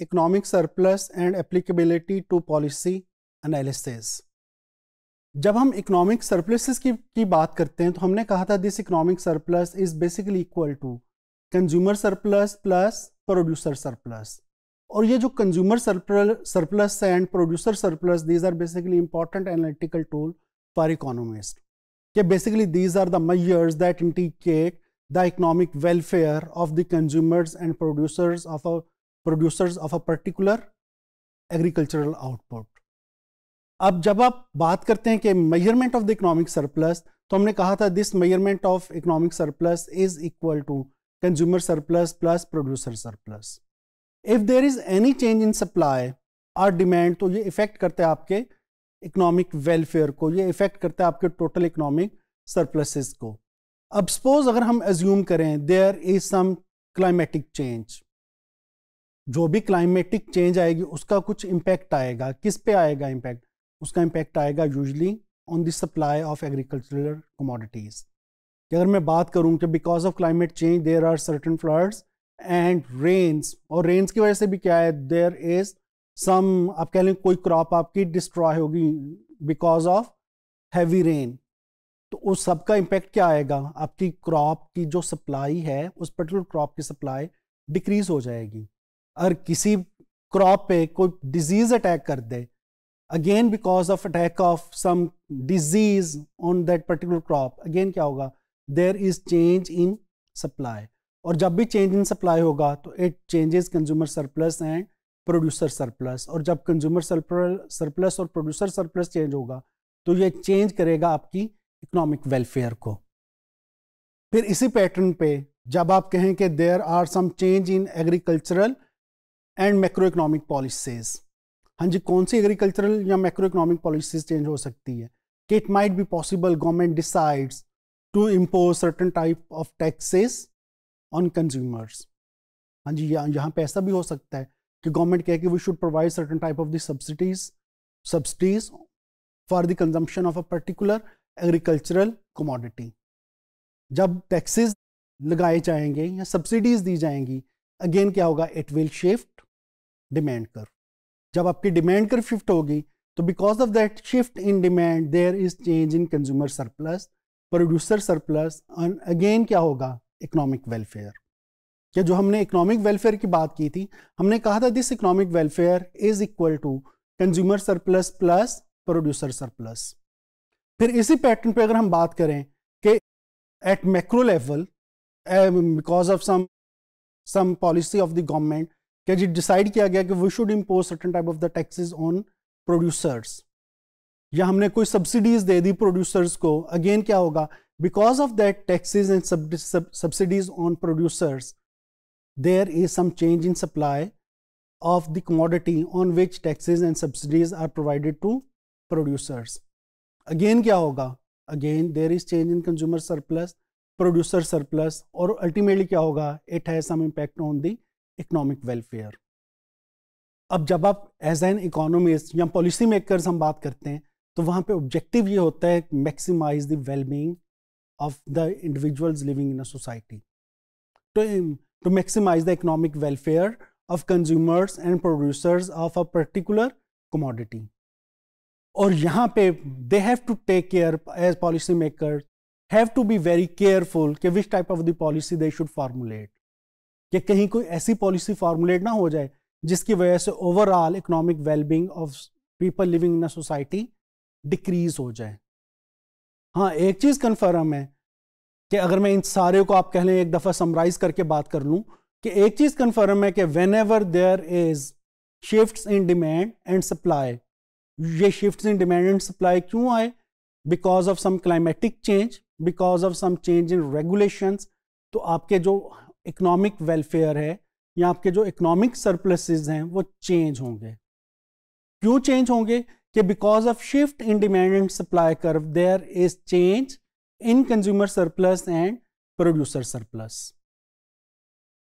economic surplus and applicability to policy analysis जब हम economic surplus की की बात करते हैं तो हमने कहा था this economic surplus is basically equal to consumer surplus plus producer surplus और ये जो consumer surplus and producer surplus these are basically important analytical tool for economist के basically these are the measures that indicate the economic welfare of the consumers and producers of a producers of a particular agricultural output अब जब आप बात करते हैं कि measurement of the economic surplus तो हमने कहा था this measurement of economic surplus is equal to consumer surplus plus producer surplus if there is any change in supply और डिमांड तो ये इफेक्ट करता है आपके इकोनॉमिक वेलफेयर को ये इफेक्ट करता है आपके टोटल इकोनॉमिक सरप्लसेस को अब सपोज अगर हम एज्यूम करें there is some climatic change जो भी क्लाइमेटिक चेंज आएगी उसका कुछ इम्पैक्ट आएगा किस पे आएगा इम्पैक्ट उसका इम्पैक्ट आएगा usually on the supply of agricultural commodities कि अगर मैं बात करूँ कि because of climate change there are certain floods and rains और रेन्स की वजह से भी क्या है देर इज सम आप कह लें कोई क्रॉप आपकी डिस्ट्रॉय होगी बिकॉज ऑफ हैवी रेन तो उस सब का इम्पैक्ट क्या आएगा आपकी क्रॉप की जो सप्लाई है उस पर्टिकुलर क्रॉप की सप्लाई डिक्रीज हो जाएगी अगर किसी क्रॉप पे कोई डिजीज अटैक कर दे again because of attack of some disease on that particular crop again क्या होगा there is change in supply और जब भी चेंज इन सप्लाई होगा तो it changes consumer surplus and producer surplus और जब कंज्यूमर सरप्लस और प्रोड्यूसर सरप्लस चेंज होगा तो ये चेंज करेगा आपकी इकोनॉमिक वेलफेयर को फिर इसी पैटर्न पे जब आप कहें कि there are some change in agricultural and macro economic policies हाँ जी कौन सी एग्रीकल्चरल या मैक्रो इकोनॉमिक पॉलिसीज चेंज हो सकती है कि it might be possible government decides to impose certain type of taxes on consumers हाँ जी यहाँ यहाँ पे ऐसा भी हो सकता है कि गवर्नमेंट कहे कि we should provide certain type of the subsidies subsidies for the consumption of a particular agricultural commodity जब टैक्सेस लगाए जाएंगे या सब्सिडीज दी जाएंगी अगेन क्या होगा इट विल शिफ्ट डिमांड कर जब आपकी डिमांड कर शिफ्ट होगी तो because of that shift in demand there is change in consumer surplus producer surplus and again क्या होगा इकोनॉमिक वेलफेयर क्या जो हमने इकोनॉमिक वेलफेयर की बात की थी हमने कहा था this economic welfare is equal to consumer surplus plus producer surplus फिर इसी पैटर्न पे अगर हम बात करें कि at macro level because of some some policy of the government क्या जी डिसाइड किया गया कि we should impose certain type of the taxes on producers या हमने कोई सब्सिडीज दे दी प्रोड्यूसर्स को अगेन क्या होगा because of that taxes and subsidies on producers there is some change in supply of the commodity on which taxes and subsidies are provided to producers again क्या होगा again there is change in consumer surplus producer surplus और ultimately क्या होगा it has some impact on the economic welfare अब जब आप as an economist या policy maker हम बात करते हैं तो वहाँ पे ऑब्जेक्टिव ये होता है maximize the wellbeing of the individuals living in a society to to maximize the economic welfare of consumers and producers of a particular commodity और यहाँ पे they have to take care as policy maker have to be very careful कि which type of the policy they should formulate कि कहीं कोई ऐसी policy formulate ना हो जाए जिसकी वजह से overall economic wellbeing of people living in a society decrease हो जाए हाँ एक चीज़ कन्फर्म है कि अगर मैं इन सारे को आप कह लें एक दफ़ा समराइज करके बात कर लूँ कि एक चीज़ कन्फर्म है कि whenever there is shift in demand and supply ये shift in demand and supply क्यों आए because of some climatic change because of some change in regulation तो आपके जो इकोनॉमिक वेलफेयर है या आपके जो इकोनॉमिक सरप्लसेज हैं वो चेंज होंगे क्यों चेंज होंगे कि because of shift in demand and supply curve there is change in consumer surplus and producer surplus